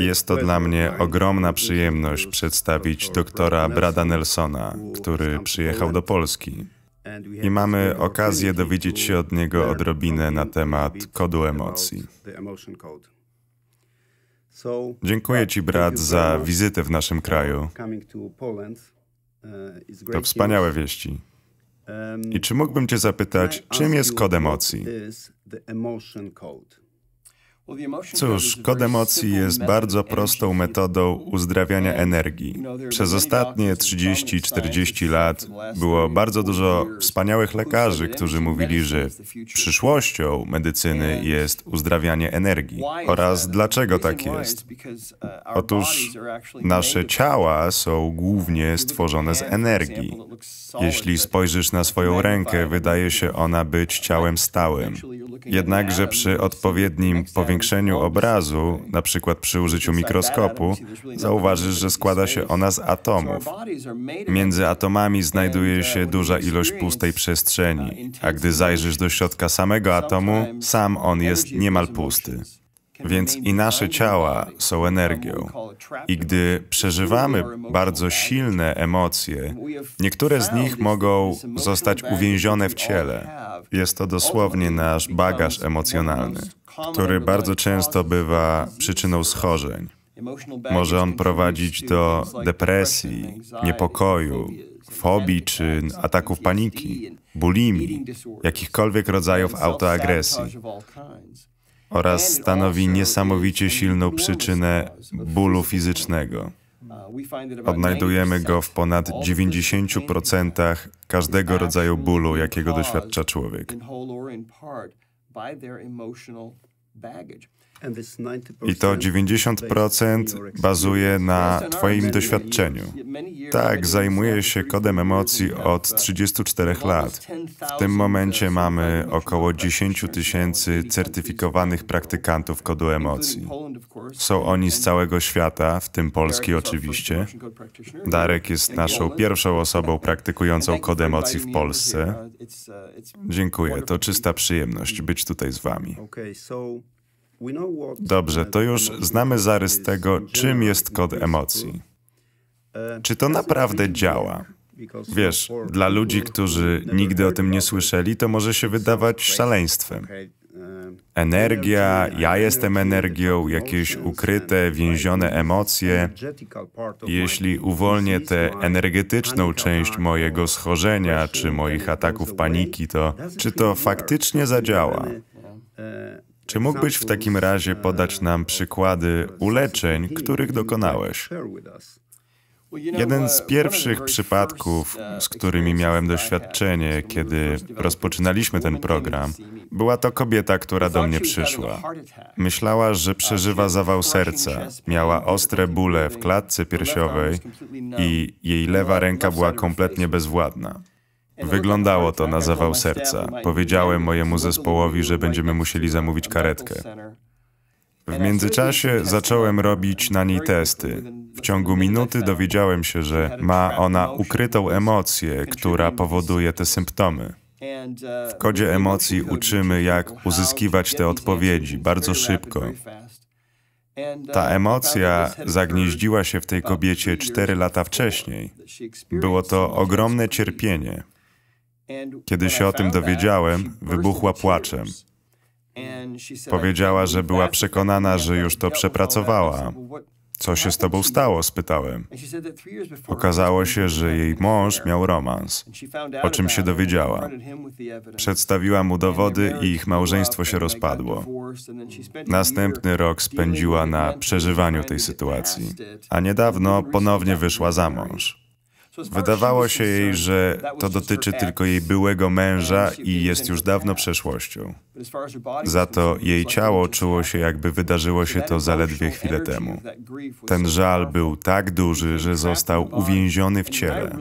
Jest to dla mnie ogromna przyjemność przedstawić doktora Brada Nelsona, który przyjechał do Polski. I mamy okazję dowiedzieć się od niego odrobinę na temat kodu emocji. Dziękuję Ci, brat, za wizytę w naszym kraju. To wspaniałe wieści. I czy mógłbym Cię zapytać, czym jest kod emocji? Cóż, kod emocji jest bardzo prostą metodą uzdrawiania energii. Przez ostatnie 30-40 lat było bardzo dużo wspaniałych lekarzy, którzy mówili, że przyszłością medycyny jest uzdrawianie energii. Oraz dlaczego tak jest? Otóż nasze ciała są głównie stworzone z energii. Jeśli spojrzysz na swoją rękę, wydaje się ona być ciałem stałym. Jednakże przy odpowiednim powiększeniu obrazu, na przykład przy użyciu mikroskopu, zauważysz, że składa się ona z atomów. Między atomami znajduje uh, się duża ilość pustej przestrzeni, uh, a gdy zajrzysz do środka samego atomu, sam on jest niemal pusty. Więc i nasze ciała są energią. I gdy przeżywamy bardzo silne emocje, niektóre z nich mogą zostać uwięzione w ciele. Jest to dosłownie nasz bagaż emocjonalny, który bardzo często bywa przyczyną schorzeń. Może on prowadzić do depresji, niepokoju, fobii czy ataków paniki, bulimi, jakichkolwiek rodzajów autoagresji oraz stanowi niesamowicie silną przyczynę bólu fizycznego. Odnajdujemy go w ponad 90% każdego rodzaju bólu, jakiego doświadcza człowiek. I to 90% bazuje na Twoim doświadczeniu. Tak, zajmuję się kodem emocji od 34 lat. W tym momencie mamy około 10 tysięcy certyfikowanych praktykantów kodu emocji. Są oni z całego świata, w tym Polski oczywiście. Darek jest naszą pierwszą osobą praktykującą kod emocji w Polsce. Dziękuję, to czysta przyjemność być tutaj z Wami. Dobrze, to już znamy zarys tego, czym jest kod emocji. Czy to naprawdę działa? Wiesz, dla ludzi, którzy nigdy o tym nie słyszeli, to może się wydawać szaleństwem. Energia, ja jestem energią, jakieś ukryte, więzione emocje. Jeśli uwolnię tę energetyczną część mojego schorzenia czy moich ataków paniki, to czy to faktycznie zadziała? Czy mógłbyś w takim razie podać nam przykłady uleczeń, których dokonałeś? Jeden z pierwszych przypadków, z którymi miałem doświadczenie, kiedy rozpoczynaliśmy ten program, była to kobieta, która do mnie przyszła. Myślała, że przeżywa zawał serca, miała ostre bóle w klatce piersiowej i jej lewa ręka była kompletnie bezwładna. Wyglądało to na zawał serca. Powiedziałem mojemu zespołowi, że będziemy musieli zamówić karetkę. W międzyczasie zacząłem robić na niej testy. W ciągu minuty dowiedziałem się, że ma ona ukrytą emocję, która powoduje te symptomy. W kodzie emocji uczymy, jak uzyskiwać te odpowiedzi bardzo szybko. Ta emocja zagnieździła się w tej kobiecie cztery lata wcześniej. Było to ogromne cierpienie. Kiedy się o tym dowiedziałem, wybuchła płaczem. Powiedziała, że była przekonana, że już to przepracowała. Co się z tobą stało? spytałem. Okazało się, że jej mąż miał romans, o czym się dowiedziała. Przedstawiła mu dowody i ich małżeństwo się rozpadło. Następny rok spędziła na przeżywaniu tej sytuacji, a niedawno ponownie wyszła za mąż. Wydawało się jej, że to dotyczy tylko jej byłego męża i jest już dawno przeszłością. Za to jej ciało czuło się, jakby wydarzyło się to zaledwie chwilę temu. Ten żal był tak duży, że został uwięziony w ciele.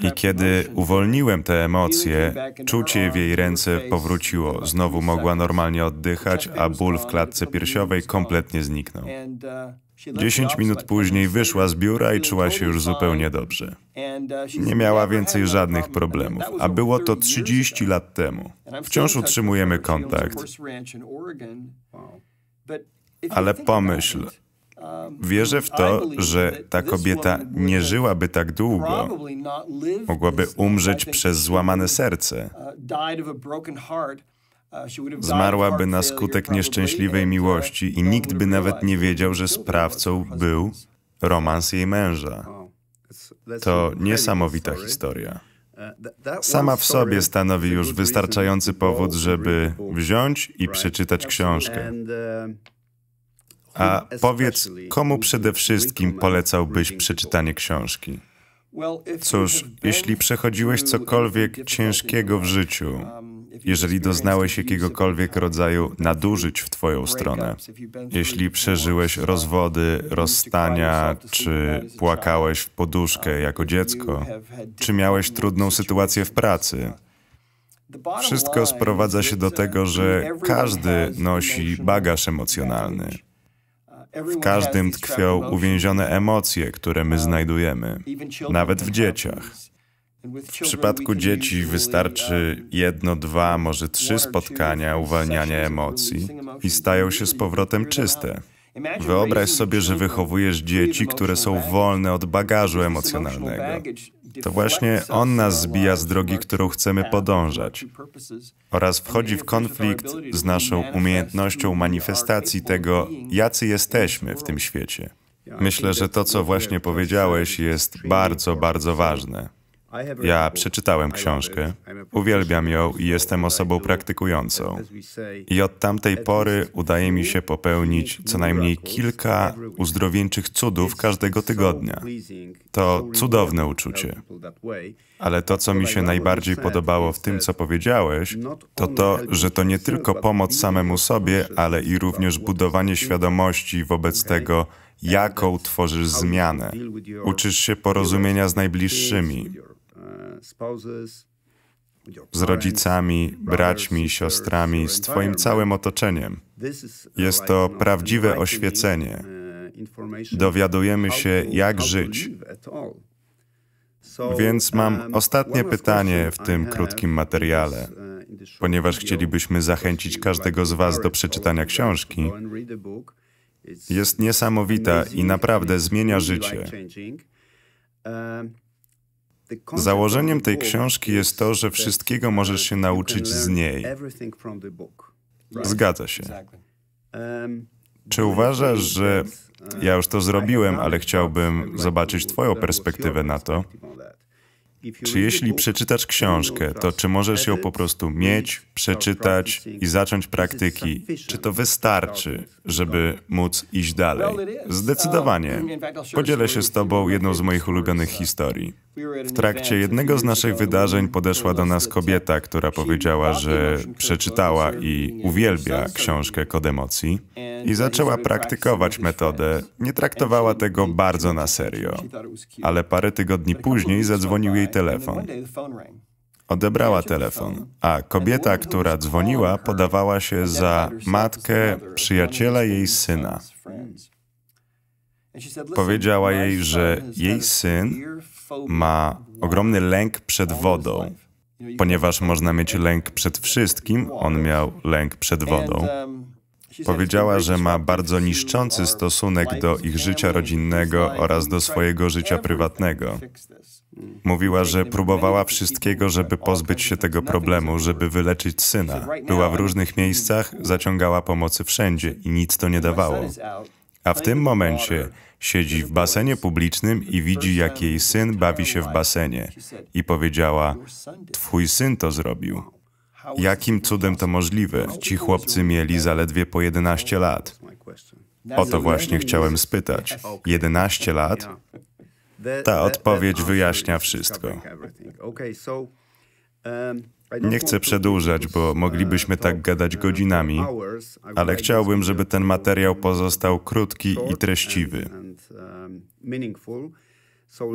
I kiedy uwolniłem te emocje, czucie w jej ręce powróciło. Znowu mogła normalnie oddychać, a ból w klatce piersiowej kompletnie zniknął. Uh, Dziesięć minut tak później wyszła z biura i czuła się już zupełnie dobrze. Uh, nie miała więcej żadnych problemów, a było to 30 lat temu. Wciąż utrzymujemy kontakt. Ale pomyśl, um, Wierzę w to, że ta kobieta nie żyłaby tak długo. Mogłaby umrzeć przez złamane serce. Uh, Zmarłaby na skutek nieszczęśliwej miłości i nikt by nawet nie wiedział, że sprawcą był romans jej męża. To niesamowita historia. Sama w sobie stanowi już wystarczający powód, żeby wziąć i przeczytać książkę. A powiedz, komu przede wszystkim polecałbyś przeczytanie książki? Cóż, jeśli przechodziłeś cokolwiek ciężkiego w życiu, jeżeli doznałeś jakiegokolwiek rodzaju nadużyć w Twoją stronę, jeśli przeżyłeś rozwody, rozstania, czy płakałeś w poduszkę uh, jako dziecko, czy miałeś trudną sytuację w pracy. Wszystko sprowadza się do uh, tego, że każdy nosi bagaż emocjonalny. Uh, w każdym tkwią uwięzione emocje, które my znajdujemy, nawet w dzieciach. W przypadku dzieci wystarczy jedno, dwa, może trzy spotkania, uwalniania emocji i stają się z powrotem czyste. Wyobraź sobie, że wychowujesz dzieci, które są wolne od bagażu emocjonalnego. To właśnie on nas zbija z drogi, którą chcemy podążać, oraz wchodzi w konflikt z naszą umiejętnością manifestacji tego, jacy jesteśmy w tym świecie. Myślę, że to, co właśnie powiedziałeś, jest bardzo, bardzo ważne. Ja przeczytałem książkę, uwielbiam ją i jestem osobą praktykującą. I od tamtej pory udaje mi się popełnić co najmniej kilka uzdrowieńczych cudów każdego tygodnia. To cudowne uczucie. Ale to, co mi się najbardziej podobało w tym, co powiedziałeś, to to, że to nie tylko pomoc samemu sobie, ale i również budowanie świadomości wobec tego, jaką tworzysz zmianę. Uczysz się porozumienia z najbliższymi, E, z rodzicami, braćmi, siostrami, z Twoim całym otoczeniem. Jest to prawdziwe uh, oświecenie. Dowiadujemy się, jak żyć. Więc mam um, ostatnie pytanie w tym krótkim materiale. Uh, Ponieważ chcielibyśmy zachęcić każdego z Was do przeczytania książki, jest niesamowita i naprawdę zmienia życie. Założeniem tej książki jest to, że wszystkiego możesz się nauczyć z niej. Zgadza się. Czy uważasz, że ja już to zrobiłem, ale chciałbym zobaczyć Twoją perspektywę na to? Czy jeśli przeczytasz książkę, to czy możesz ją po prostu mieć, przeczytać i zacząć praktyki? Czy to wystarczy, żeby móc iść dalej? Zdecydowanie. Podzielę się z Tobą jedną z moich ulubionych historii. W trakcie jednego z naszych wydarzeń podeszła do nas kobieta, która powiedziała, że przeczytała i uwielbia książkę Kod Emocji i zaczęła praktykować metodę. Nie traktowała tego bardzo na serio, ale parę tygodni później zadzwonił jej telefon. Odebrała telefon, a kobieta, która dzwoniła, podawała się za matkę przyjaciela jej syna. Powiedziała jej, że jej syn ma ogromny lęk przed wodą, ponieważ można mieć lęk przed wszystkim, on miał lęk przed wodą. Um, Powiedziała, że ma bardzo niszczący stosunek do ich życia rodzinnego oraz do swojego życia prywatnego. Mówiła, że próbowała wszystkiego, żeby pozbyć się tego problemu, żeby wyleczyć syna. Była w różnych miejscach, zaciągała pomocy wszędzie i nic to nie dawało a w tym momencie siedzi w basenie publicznym i widzi, jak jej syn bawi się w basenie. I powiedziała, Twój syn to zrobił. Jakim cudem to możliwe? Ci chłopcy mieli zaledwie po 11 lat. O to właśnie chciałem spytać. 11 lat? Ta odpowiedź wyjaśnia wszystko. Um, nie chcę przedłużać, bo moglibyśmy tak gadać godzinami, ale chciałbym, żeby ten materiał pozostał krótki i treściwy.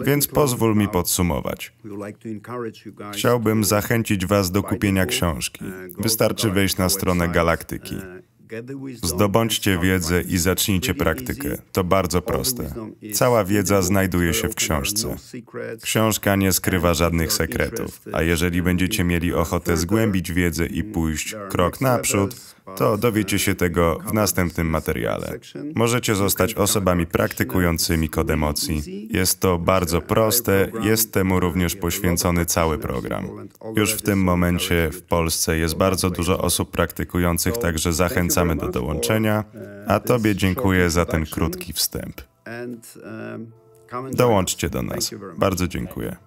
Więc pozwól mi podsumować. Chciałbym zachęcić Was do kupienia książki. Wystarczy wejść na stronę Galaktyki. Zdobądźcie wiedzę i zacznijcie praktykę. To bardzo proste. Cała wiedza znajduje się w książce. Książka nie skrywa żadnych sekretów, a jeżeli będziecie mieli ochotę zgłębić wiedzę i pójść krok naprzód, to dowiecie się tego w następnym materiale. Możecie zostać osobami praktykującymi kod emocji. Jest to bardzo proste, jest temu również poświęcony cały program. Już w tym momencie w Polsce jest bardzo dużo osób praktykujących, także zachęcamy do dołączenia, a Tobie dziękuję za ten krótki wstęp. Um, Dołączcie do nas. Bardzo dziękuję.